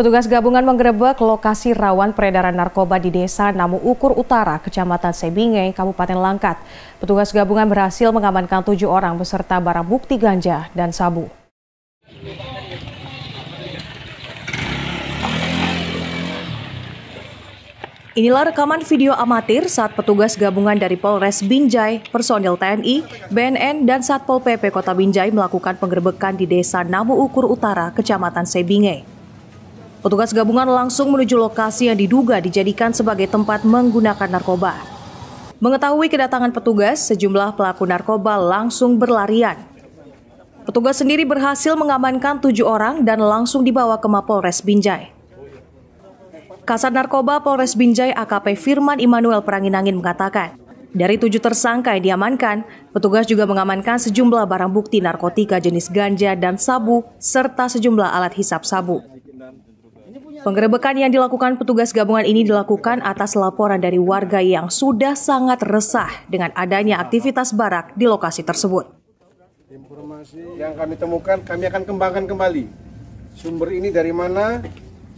Petugas gabungan menggerebek lokasi rawan peredaran narkoba di desa Namu Ukur Utara, Kecamatan Sebinge, Kabupaten Langkat. Petugas gabungan berhasil mengamankan tujuh orang beserta barang bukti ganja dan sabu. Inilah rekaman video amatir saat petugas gabungan dari Polres Binjai, personil TNI, BNN, dan Satpol PP Kota Binjai melakukan penggerbekan di desa Namu Ukur Utara, Kecamatan Sebinge. Petugas gabungan langsung menuju lokasi yang diduga dijadikan sebagai tempat menggunakan narkoba. Mengetahui kedatangan petugas, sejumlah pelaku narkoba langsung berlarian. Petugas sendiri berhasil mengamankan tujuh orang dan langsung dibawa ke Mapolres Binjai. Kasat Narkoba Polres Binjai AKP Firman Immanuel Peranginangin mengatakan, dari tujuh tersangka yang diamankan, petugas juga mengamankan sejumlah barang bukti narkotika jenis ganja dan sabu, serta sejumlah alat hisap sabu. Penggerebekan yang dilakukan petugas gabungan ini dilakukan atas laporan dari warga yang sudah sangat resah dengan adanya aktivitas barak di lokasi tersebut. Informasi yang kami temukan kami akan kembangkan kembali. Sumber ini dari mana?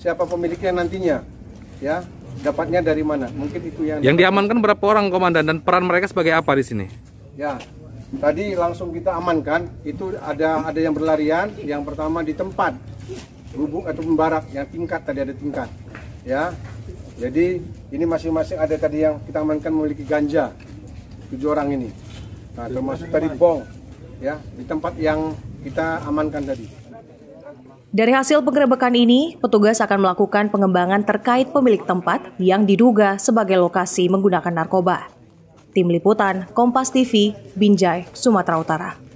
Siapa pemiliknya nantinya? Ya, dapatnya dari mana? Mungkin itu yang Yang diamankan berapa orang komandan dan peran mereka sebagai apa di sini? Ya. Tadi langsung kita amankan, itu ada ada yang berlarian, yang pertama di tempat lubuk atau pembarak yang tingkat tadi ada tingkat ya jadi ini masing-masing ada tadi yang kita amankan memiliki ganja tujuh orang ini nah, termasuk tadi bong ya di tempat yang kita amankan tadi dari hasil penggerebekan ini, petugas akan melakukan pengembangan terkait pemilik tempat yang diduga sebagai lokasi menggunakan narkoba. Tim Liputan, Kompas TV, Binjai, Sumatera Utara.